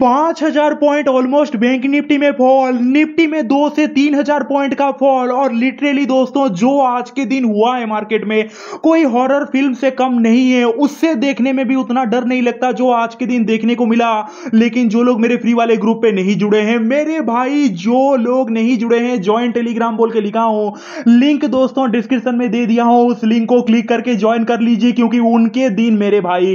पांच हजार point almost bank Nifty में फॉल निफ्टी में दो से तीन हजार पॉइंट का फॉल और लिटरली दोस्तों जो आज के दिन हुआ है मार्केट में कोई हॉरर फिल्म से कम नहीं है उससे देखने में भी उतना डर नहीं लगता जो आज के दिन देखने को मिला लेकिन जो लोग मेरे फ्री वाले ग्रुप पे नहीं जुड़े हैं मेरे भाई जो लोग नहीं जुड़े हैं ज्वाइन टेलीग्राम बोल के लिखा हूँ लिंक दोस्तों डिस्क्रिप्शन में दे दिया हूँ उस लिंक को क्लिक करके ज्वाइन कर लीजिए क्योंकि उनके दिन मेरे भाई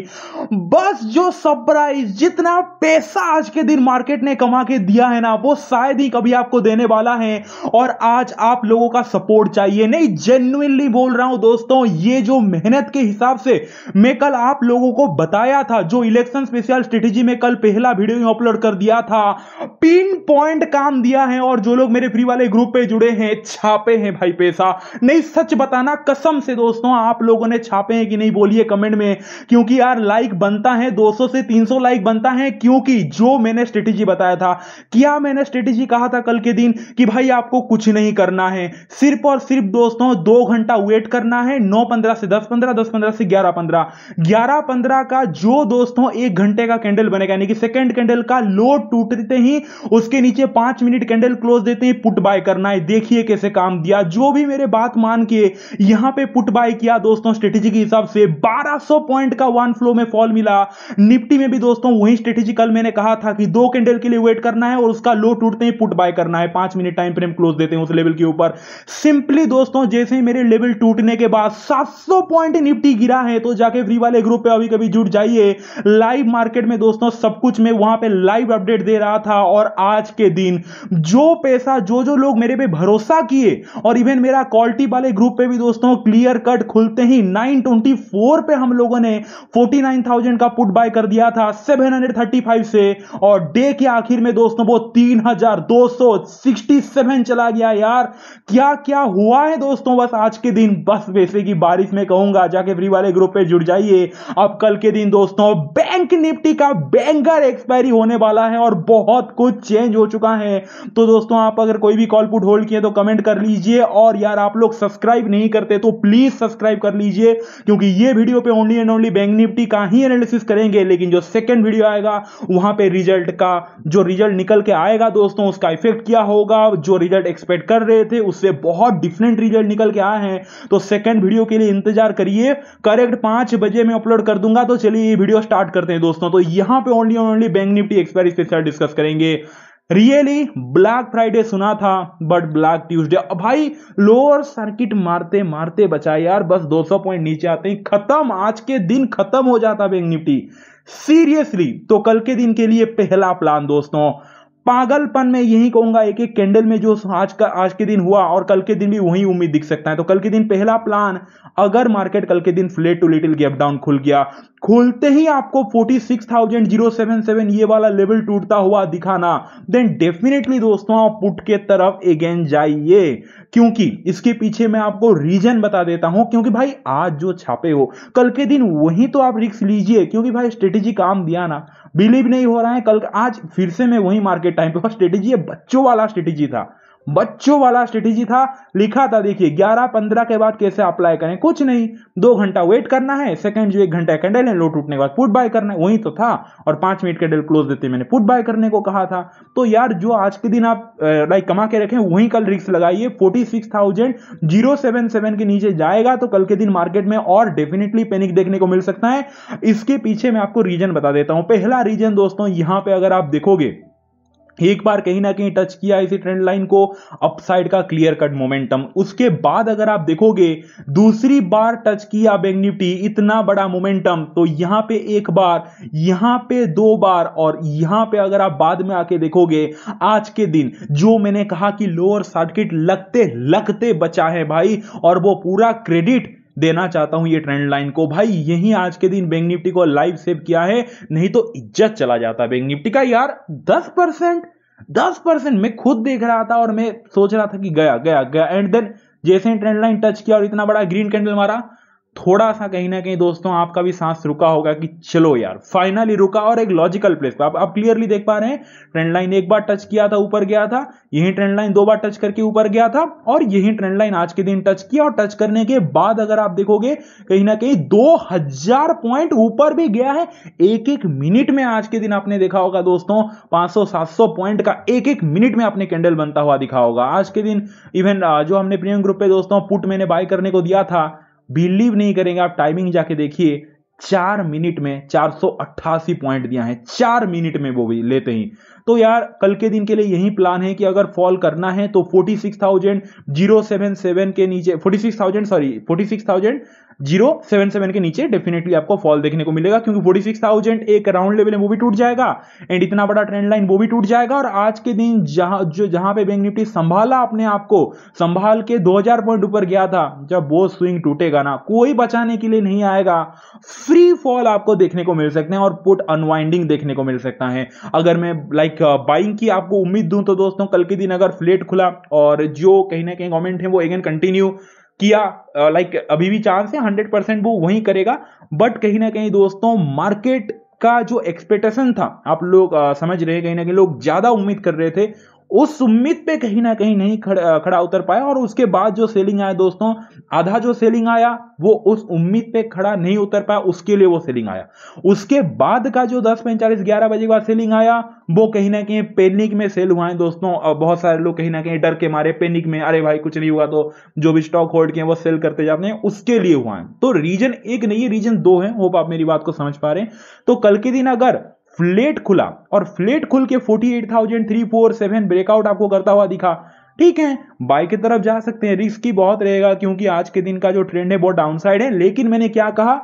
बस जो सरप्राइज जितना पैसा आज के दिन मार्केट ने कमा के दिया है ना वो शायद ही कभी आपको देने वाला है और आज आप लोगों का सपोर्ट चाहिए नहीं जेन्युनली बोल रहा हूं दोस्तों ये जो मेहनत के हिसाब से मैं कल आप लोगों को बताया था जो इलेक्शन स्पेशल स्ट्रेटेजी में कल पहला वीडियो अपलोड कर दिया था पिन पॉइंट काम दिया है और जो लोग मेरे फ्री वाले ग्रुप पे जुड़े हैं छापे हैं भाई पैसा नहीं सच बताना कसम से दोस्तों आप लोगों ने छापे हैं कि नहीं बोलिए कमेंट में क्योंकि यार लाइक बनता है 200 से 300 लाइक बनता है क्योंकि जो मैंने स्ट्रेटेजी बताया था क्या मैंने स्ट्रेटेजी कहा था कल के दिन कि भाई आपको कुछ नहीं करना है सिर्फ और सिर्फ दोस्तों दो घंटा वेट करना है नौ पंद्रह से दस पंद्रह दस पंद्रह से ग्यारह पंद्रह ग्यारह पंद्रह का जो दोस्तों एक घंटे का कैंडल बनेगा यानी कि सेकेंड कैंडल का लो टूटते ही उसके नीचे पांच मिनट कैंडल क्लोज देते ही पुट बाय करना है देखिए कैसे काम दिया जो भी मेरे बात मान के यहां पे पुट बाय किया दोस्तों स्ट्रेटेजी के हिसाब से 1200 पॉइंट का वन फ्लो में फॉल मिला निफ्टी में भी दोस्तों वही स्ट्रेटेजी कल मैंने कहा कहा था कि दो कैंडल के लिए वेट करना है और उसका लो टूटते ही पुट बाय करना है पांच मिनट टाइम फ्रेम क्लोज देते हैं उस लेवल के ऊपर सिंपली दोस्तों जैसे ही मेरे लेवल टूटने के बाद 700 पॉइंट निफ्टी गिरा है तो जाके फ्री वाले ग्रुप पे अभी कभी जुट जाइए लाइव मार्केट में दोस्तों सब कुछ मैं वहां पर लाइव अपडेट दे रहा था और आज के दिन जो पैसा जो जो लोग मेरे पे भरोसा किए और इवन मेरा क्वालिटी वाले ग्रुप पे भी दोस्तों क्लियर कट खुलते ही 924 पे हम लोगों ने 49,000 का पुट बाय कर दिया था 735 से और डे के आखिर में दोस्तों वो तीन हजार दो सौ सिक्सटी सेवन चला गया यार क्या क्या हुआ है दोस्तों बस आज के दिन बस वैसे की बारिश में कहूंगा जाके फ्री वाले ग्रुप पे जुड़ जाइए अब कल के दिन दोस्तों बैंक निफ्टी का बैंकर एक्सपायरी होने वाला है और बहुत कुछ चेंज हो चुका है तो दोस्तों आप अगर कोई भी कॉल पुट होल्ड किए तो कमेंट कर लीजिए और यार आप लोग सब्सक्राइब नहीं करते तो प्लीज सब्सक्राइब कर लीजिए क्योंकि ये वीडियो पे only and only bank Nifty का ही एनालिसिस करेंगे लेकिन जो सेकंड वीडियो आएगा वहां पे रिजल्ट का जो रिजल्ट निकल के आएगा दोस्तों उसका इफेक्ट क्या होगा जो रिजल्ट एक्सपेक्ट कर रहे थे उससे बहुत डिफरेंट रिजल्ट निकल के आए हैं तो सेकेंड वीडियो के लिए इंतजार करिए करेक्ट पांच बजे में अपलोड कर दूंगा तो चलिए ये वीडियो स्टार्ट करते हैं दोस्तों तो यहां पर only only bank Nifty expiry special discuss करेंगे रियली ब्लैक फ्राइडे सुना था बट ब्लैक ट्यूजडे भाई लोअर सर्किट मारते मारते बचा यार बस 200 पॉइंट नीचे आते ही खत्म आज के दिन खत्म हो जाता बैंक निफ्टी सीरियसली तो कल के दिन के लिए पहला प्लान दोस्तों पागलपन में यही कहूंगा एक एक कैंडल में जो आज का आज के दिन हुआ और कल के दिन भी वही उम्मीद दिख सकता है तो कल के दिन पहला प्लान अगर मार्केट कल के दिन flat to little gap down खुल गया खुलते ही आपको 46,077 ये वाला लेवल टूटता हुआ दिखाना देन डेफिनेटली दोस्तों आप पुट के तरफ अगेन जाइए क्योंकि इसके पीछे मैं आपको रीजन बता देता हूं क्योंकि भाई आज जो छापे हो कल के दिन वही तो आप रिक्स लीजिए क्योंकि भाई स्ट्रेटेजी काम दिया ना बिलीव नहीं हो रहा है कल आज फिर से मैं वही मार्केट टाइम पे और स्ट्रेटेजी बच्चों वाला स्ट्रेटेजी था बच्चों वाला स्ट्रेटेजी था लिखा था देखिए ग्यारह पंद्रह के बाद कैसे अप्लाई करें कुछ नहीं दो घंटा वेट करना है सेकंड जो एक घंटा कैंडल है लो टूटने के बाद पुट बाय करना है वही तो था और पांच मिनट कैंडल क्लोज देते मैंने पुट बाय करने को कहा था तो यार जो आज के दिन आप लाइक कमा के रखें वही कल रिक्स लगाइए forty six thousand zero seven seven के नीचे जाएगा तो कल के दिन मार्केट में और डेफिनेटली पैनिक देखने को मिल सकता है इसके पीछे मैं आपको रीजन बता देता हूं पहला रीजन दोस्तों यहां पर अगर आप देखोगे एक बार कहीं ना कहीं टच किया इसी ट्रेंड लाइन को अपसाइड का क्लियर कट मोमेंटम उसके बाद अगर आप देखोगे दूसरी बार टच किया बैंक निफ्टी इतना बड़ा मोमेंटम तो यहां पे एक बार यहां पे दो बार और यहां पे अगर आप बाद में आके देखोगे आज के दिन जो मैंने कहा कि लोअर सर्किट लगते लगते बचा है भाई और वो पूरा क्रेडिट देना चाहता हूं ये ट्रेंड लाइन को भाई यही आज के दिन बैंक निफ्टी को लाइव सेव किया है नहीं तो इज्जत चला जाता बैंक निफ्टी का यार दस परसेंट दस परसेंट मैं खुद देख रहा था और मैं सोच रहा था कि गया गया गया एंड देन जैसे ही ट्रेंड लाइन टच किया और इतना बड़ा ग्रीन कैंडल मारा थोड़ा सा कहीं ना कहीं दोस्तों आपका भी सांस रुका होगा कि चलो यार फाइनली रुका और एक लॉजिकल प्लेस पर आप आप क्लियरली देख पा रहे हैं ट्रेंड लाइन एक बार टच किया था ऊपर गया था यही ट्रेंड लाइन दो बार टच करके ऊपर गया था और यही ट्रेंड लाइन आज के दिन टच किया और टच करने के बाद अगर आप देखोगे कहीं ना कहीं दो हजार पॉइंट ऊपर भी गया है एक एक मिनट में आज के दिन आपने देखा होगा दोस्तों पांच सौ पॉइंट का एक एक मिनट में आपने कैंडल बनता हुआ दिखा होगा आज के दिन इवन जो हमने प्रीमियम ग्रुप पे दोस्तों पुट मैंने बाय करने को दिया था बिलीव नहीं करेंगे आप टाइमिंग जाके देखिए चार मिनट में चार सौ अट्ठासी पॉइंट दिया है चार मिनट में वो भी लेते ही तो यार कल के दिन के लिए यही प्लान है कि अगर फॉल करना है तो forty six thousand zero seven seven के नीचे forty six thousand sorry forty six thousand zero seven seven के नीचे डेफिनेटली आपको फॉल देखने को मिलेगा क्योंकि फोर्टी सिक्स थाउजेंड एक राउंड लेवल है वो भी टूट जाएगा एंड इतना बड़ा ट्रेंड लाइन वो भी टूट जाएगा और आज के दिन जहां जो जहां पे बैंक निफ्टी संभाला अपने आप को संभाल के दो हजार पॉइंट ऊपर गया था जब वो स्विंग टूटेगा ना कोई बचाने के लिए नहीं आएगा फ्री फॉल आपको देखने को मिल सकते हैं और पुट अनवाइंडिंग देखने को मिल सकता है अगर मैं लाइक बाइंग uh, की आपको उम्मीद दूं तो दोस्तों कल के दिन अगर फ्लेट खुला और जो कहीं ना कहीं गवर्नमेंट है वो अगेन कंटिन्यू किया लाइक अभी भी चांस है हंड्रेड परसेंट वो वही करेगा बट कहीं ना कहीं दोस्तों मार्केट का जो एक्सपेक्टेशन था आप लोग समझ रहे कहीं ना कहीं लोग ज्यादा उम्मीद कर रहे थे उस उम्मीद पे कहीं ना कहीं नहीं खड़ा खड़ा उतर पाया और उसके बाद जो सेलिंग आया दोस्तों आधा जो सेलिंग आया वो उस उम्मीद पे खड़ा नहीं उतर पाया उसके लिए वो सेलिंग आया उसके बाद का जो दस पैंतालीस ग्यारह बजे के बाद सेलिंग आया वो कहीं ना कहीं पेनिक में सेल हुआ है दोस्तों बहुत सारे लोग कहीं ना कहीं डर के मारे पेनिक में अरे भाई कुछ नहीं हुआ तो जो भी स्टॉक होल्ड के वो सेल करते जाते हैं उसके लिए हुआ है तो रीजन एक नहीं है रीजन दो है होप आप मेरी बात को समझ पा रहे हैं तो कल के दिन अगर फ्लेट खुला और फ्लेट खुल के 48,347 ब्रेकआउट आपको करता हुआ दिखा ठीक है बाय की तरफ जा सकते हैं रिस्क की बहुत रहेगा क्योंकि आज के दिन का जो ट्रेंड है बहुत डाउनसाइड है लेकिन मैंने क्या कहा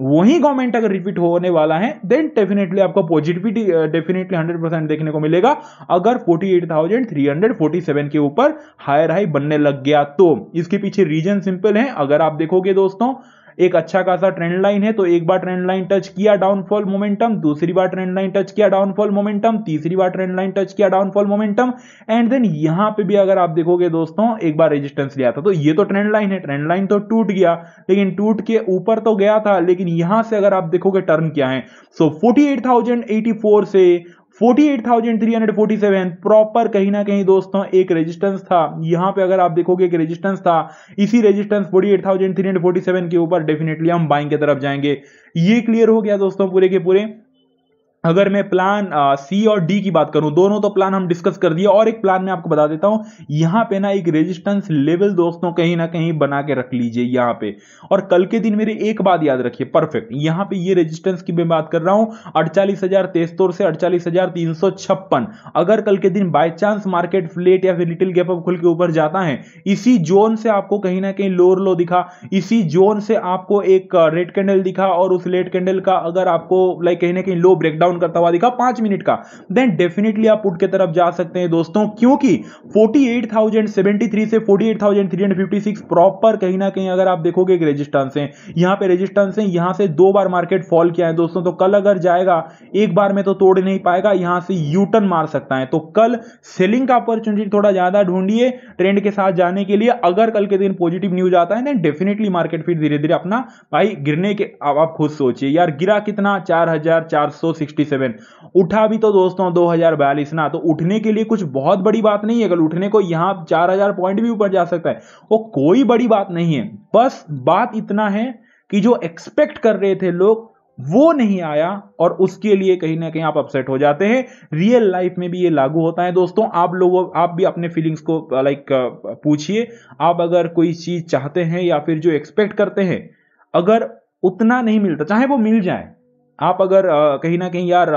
वही गवर्नमेंट अगर रिपीट होने वाला है देन डेफिनेटली आपको पॉजिटिविटी डेफिनेटली 100 परसेंट देखने को मिलेगा अगर 48,347 के ऊपर हायर हाई बनने लग गया तो इसके पीछे रीजन सिंपल है अगर आप देखोगे दोस्तों एक अच्छा खासा ट्रेंड लाइन है तो एक बार ट्रेंड लाइन टच किया डाउनफॉल मोमेंटम दूसरी बार ट्रेंड लाइन टच किया डाउनफॉल मोमेंटम तीसरी बार ट्रेंड लाइन टच किया डाउनफॉल मोमेंटम एंड देन यहां पे भी अगर आप देखोगे दोस्तों एक बार रेजिस्टेंस लिया था तो ये तो ट्रेंड लाइन है ट्रेंड लाइन तो टूट गया लेकिन टूट के ऊपर तो गया था लेकिन यहां से अगर आप देखोगे टर्न क्या है सो so, 48,084 से 48,347 प्रॉपर कहीं ना कहीं दोस्तों एक रेजिस्टेंस था यहां पे अगर आप देखोगे एक रेजिस्टेंस था इसी रेजिस्टेंस 48,347 के ऊपर डेफिनेटली हम बाइंग की तरफ जाएंगे ये क्लियर हो गया दोस्तों पूरे के पूरे अगर मैं प्लान सी और डी की बात करूं दोनों तो प्लान हम डिस्कस कर दिए और एक प्लान मैं आपको बता देता हूं यहां पे ना एक रेजिस्टेंस लेवल दोस्तों कहीं ना कहीं बना के रख लीजिए यहां पे और कल के दिन मेरे एक बात याद रखिए परफेक्ट यहां पे ये रेजिस्टेंस की मैं बात कर रहा हूं अड़चालीस हजार तेस्तोर से अड़चालीस हजार तीन सौ छप्पन अगर कल के दिन बाई चांस मार्केट फ्लेट या फिर लिटिल गैप अप खुल के ऊपर जाता है इसी जोन से आपको कहीं ना कहीं लोअर लो दिखा इसी जोन से आपको एक रेड कैंडल दिखा और उस रेड कैंडल का अगर आपको लाइक कहीं ना कहीं लो ब्रेकडाउन डाउन करता हुआ दिखा पांच मिनट का देन डेफिनेटली आप पुट के तरफ जा सकते हैं दोस्तों क्योंकि 48,073 से 48,356 प्रॉपर कहीं ना कहीं अगर आप देखोगे रेजिस्टेंस है यहां पे रेजिस्टेंस है यहां से दो बार मार्केट फॉल किया है दोस्तों तो कल अगर जाएगा एक बार में तो तोड़ नहीं पाएगा यहां से यूटर्न मार सकता है तो कल सेलिंग का अपॉर्चुनिटी थोड़ा ज्यादा ढूंढिए ट्रेंड के साथ जाने के लिए अगर कल के दिन पॉजिटिव न्यूज आता है देन डेफिनेटली मार्केट फिर धीरे धीरे अपना भाई गिरने के आप खुद सोचिए यार गिरा कितना चार हजार चार सौ सिक्सटी 57 उठा भी तो दोस्तों 2042 ना तो उठने के लिए कुछ बहुत बड़ी बात नहीं है अगर उठने को यहां 4000 पॉइंट भी ऊपर जा सकता है वो कोई बड़ी बात नहीं है बस बात इतना है कि जो एक्सपेक्ट कर रहे थे लोग वो नहीं आया और उसके लिए कहीं ना कहीं आप अपसेट हो जाते हैं रियल लाइफ में भी ये लागू होता है दोस्तों आप लोगों आप भी अपने फीलिंग्स को लाइक पूछिए आप अगर कोई चीज चाहते हैं या फिर जो एक्सपेक्ट करते हैं अगर उतना नहीं मिलता चाहे वो मिल जाए आप अगर कहीं ना कहीं यार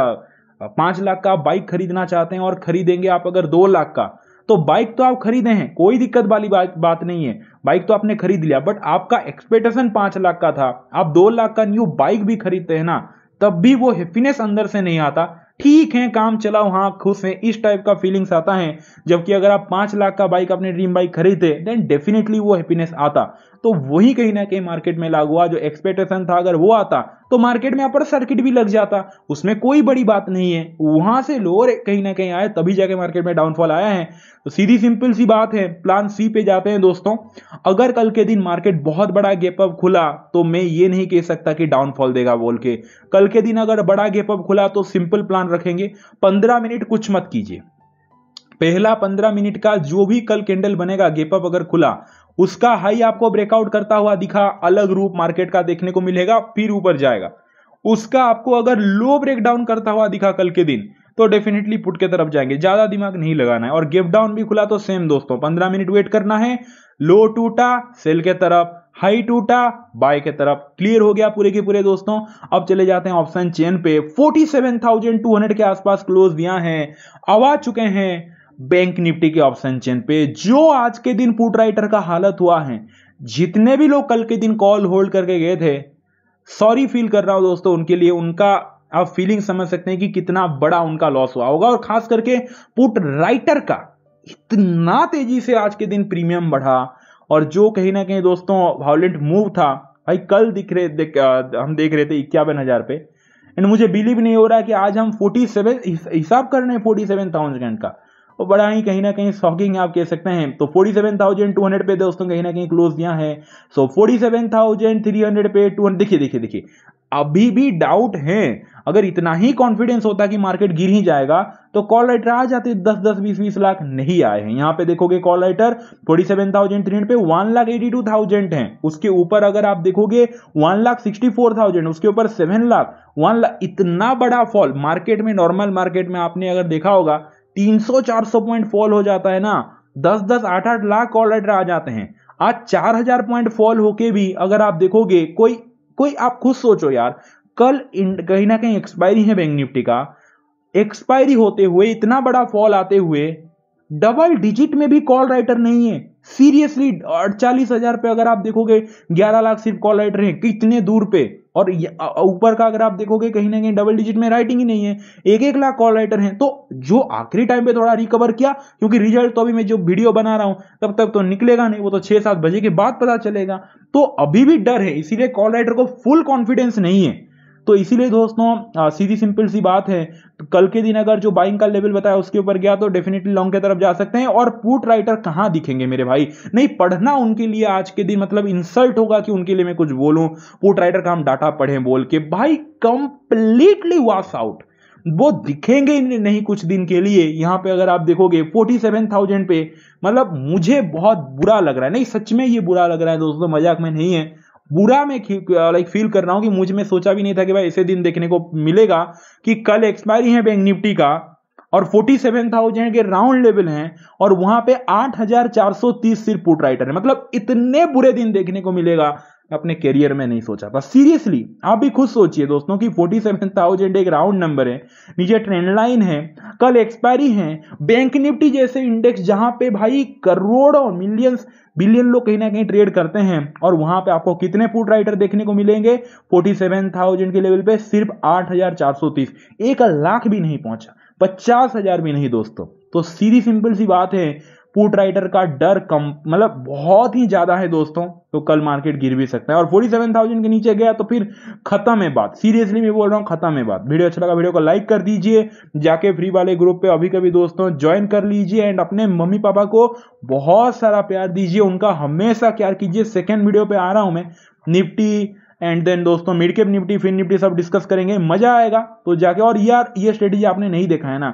पांच लाख का बाइक खरीदना चाहते हैं और खरीदेंगे आप अगर दो लाख का तो बाइक तो आप खरीदे हैं कोई दिक्कत वाली बात नहीं है बाइक तो आपने खरीद लिया बट आपका एक्सपेक्टेशन पांच लाख का था आप दो लाख का न्यू बाइक भी खरीदते हैं ना तब भी वो हैप्पीनेस अंदर से नहीं आता ठीक है काम चलाओ हाँ खुश है इस टाइप का फीलिंग्स आता है जबकि अगर आप पांच लाख का बाइक अपने ड्रीम बाइक खरीदते देन डेफिनेटली वो हैप्पीनेस आता तो वही कहीं ना कहीं मार्केट में लागू हुआ जो एक्सपेक्टेशन था अगर वो आता तो मार्केट में अपर सर्किट भी लग जाता उसमें कोई बड़ी बात नहीं है वहां से लोअर कहीं ना कहीं आए तभी जाके मार्केट में डाउनफॉल आया है तो सीधी सिंपल सी बात है प्लान सी पे जाते हैं दोस्तों अगर कल के दिन मार्केट बहुत बड़ा गेप अप खुला तो मैं ये नहीं कह सकता कि डाउनफॉल देगा बोल के कल के दिन अगर बड़ा गेप अप खुला तो सिंपल प्लान रखेंगे पंद्रह मिनट कुछ मत कीजिए पहला पंद्रह मिनट का जो भी कल कैंडल बनेगा गेपअप अगर खुला उसका हाई आपको ब्रेकआउट करता हुआ दिखा अलग रूप मार्केट का देखने को मिलेगा फिर ऊपर जाएगा उसका आपको अगर लो ब्रेकडाउन करता हुआ दिखा कल के दिन तो डेफिनेटली पुट के तरफ जाएंगे ज्यादा दिमाग नहीं लगाना है और गिफ्ट डाउन भी खुला तो सेम दोस्तों पंद्रह मिनट वेट करना है लो टूटा सेल के तरफ हाई टूटा बाय के तरफ क्लियर हो गया पूरे के पूरे दोस्तों अब चले जाते हैं ऑप्शन चेन पे 47,200 के आसपास क्लोज दिया है आवा चुके हैं बैंक निफ्टी के ऑप्शन चेन पे जो आज के दिन पुट राइटर का हालत हुआ है जितने भी लोग कल के दिन कॉल होल्ड करके गए थे सॉरी फील कर रहा हूं दोस्तों उनके लिए उनका आप फीलिंग समझ सकते हैं कि कितना बड़ा उनका लॉस हुआ होगा और खास करके पुट राइटर का इतना तेजी से आज के दिन प्रीमियम बढ़ा और जो कहीं ना कहीं दोस्तों वायलेंट मूव था भाई कल दिख रहे देख, हम देख रहे थे इक्यावन हजार पे एंड मुझे बिलीव नहीं हो रहा कि आज हम फोर्टी सेवन हिसाब कर रहे हैं फोर्टी सेवन थाउजेंड का और बड़ा ही कहीं ना कहीं शॉकिंग है आप कह सकते हैं तो forty seven thousand two hundred पे दोस्तों कहीं ना कहीं क्लोज दिया है so forty seven thousand three hundred पे टू देखिए देखिए देखिए अभी भी डाउट है अगर इतना ही कॉन्फिडेंस होता कि मार्केट गिर ही जाएगा तो कॉल राइटर आ जाते दस दस बीस बीस लाख नहीं आए हैं यहां पे देखोगे call writer forty seven thousand three पे one lakh eighty two thousand है उसके ऊपर अगर आप देखोगे one lakh sixty four thousand उसके ऊपर सेवन लाख वन लाख इतना बड़ा फॉल मार्केट में नॉर्मल मार्केट में आपने अगर देखा होगा 300 400 पॉइंट फॉल हो जाता है ना 10 10 आठ आठ लाख कॉल लेटर आ जाते हैं आज 4000 पॉइंट फॉल होके भी अगर आप देखोगे कोई कोई आप खुद सोचो यार कल कहीं ना कहीं एक्सपायरी है बैंक निफ्टी का एक्सपायरी होते हुए इतना बड़ा फॉल आते हुए डबल डिजिट में भी कॉल राइटर नहीं है सीरियसली अड़चालीस हजार पे अगर आप देखोगे ग्यारह लाख सिर्फ कॉल राइटर हैं कितने दूर पे और ऊपर का अगर आप देखोगे कहीं ना कहीं डबल डिजिट में राइटिंग ही नहीं है एक एक लाख कॉल राइटर हैं तो जो आखिरी टाइम पे थोड़ा रिकवर किया क्योंकि रिजल्ट तो अभी मैं जो वीडियो बना रहा हूं तब तक तो निकलेगा नहीं वो तो छह सात बजे के बाद पता चलेगा तो अभी भी डर है इसीलिए कॉल राइटर को फुल कॉन्फिडेंस नहीं है तो इसीलिए दोस्तों सीधी सिंपल सी बात है तो कल के दिन अगर जो बाइंग का लेवल बताया उसके ऊपर गया तो डेफिनेटली लॉन्ग की तरफ जा सकते हैं और पुट राइटर कहां दिखेंगे मेरे भाई नहीं पढ़ना उनके लिए आज के दिन मतलब इंसल्ट होगा कि उनके लिए मैं कुछ बोलूं पुट राइटर का हम डाटा पढ़ें बोल के भाई कंप्लीटली वॉश आउट वो दिखेंगे नहीं कुछ दिन के लिए यहां पे अगर आप देखोगे फोर्टी सेवन थाउजेंड पे मतलब मुझे बहुत बुरा लग रहा है नहीं सच में ये बुरा लग रहा है दोस्तों मजाक में नहीं है बुरा मैं लाइक फील कर रहा हूँ कि मुझ में सोचा भी नहीं था कि भाई ऐसे दिन देखने को मिलेगा कि कल एक्सपायरी है बैंक निफ्टी का और 47,000 के राउंड लेवल हैं और वहां पे 8,430 सिर्फ पुट राइटर है मतलब इतने बुरे दिन देखने को मिलेगा अपने करियर में नहीं सोचा था सीरियसली आप भी खुद सोचिए दोस्तों कि 47,000 एक राउंड नंबर है नीचे ट्रेंड लाइन है कल एक्सपायरी है बैंक निफ्टी जैसे इंडेक्स जहां पे भाई करोड़ों मिलियंस बिलियन लोग कहीं ना कहीं ट्रेड करते हैं और वहां पे आपको कितने फूड राइटर देखने को मिलेंगे फोर्टी के लेवल पे सिर्फ आठ एक लाख भी नहीं पहुंचा पचास हजार भी नहीं दोस्तों तो सीधी सिंपल सी बात है पुट राइटर का डर कम मतलब बहुत ही ज्यादा है दोस्तों तो कल मार्केट गिर भी सकता है और फोर्टी सेवन थाउजेंड के नीचे गया तो फिर खत्म है बात सीरियसली मैं बोल रहा हूँ खत्म है बात वीडियो अच्छा लगा वीडियो को लाइक कर दीजिए जाके फ्री वाले ग्रुप पे अभी कभी दोस्तों ज्वाइन कर लीजिए एंड अपने मम्मी पापा को बहुत सारा प्यार दीजिए उनका हमेशा प्यार कीजिए सेकेंड वीडियो पे आ रहा हूं मैं निफ्टी एंड देन दोस्तों मिड कैप निफ्टी फिर निफ्टी सब डिस्कस करेंगे मजा आएगा तो जाके और यार ये स्ट्रेटेजी आपने नहीं देखा है ना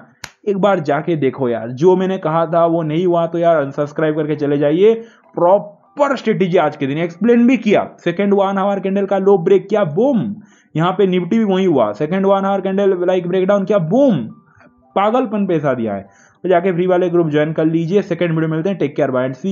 एक बार जाके देखो यार जो मैंने कहा था वो नहीं हुआ तो यार अनसब्सक्राइब करके चले जाइए प्रॉपर स्ट्रेटेजी आज के दिन एक्सप्लेन भी किया सेकेंड वन आवर कैंडल का लो ब्रेक किया बूम यहाँ पे निफ्टी भी वही हुआ second one hour candle like breakdown किया बूम पागलपन पैसा दिया है तो जाके फ्री वाले ग्रुप ज्वाइन कर लीजिए सेकंड वीडियो मिलते हैं take care bye and C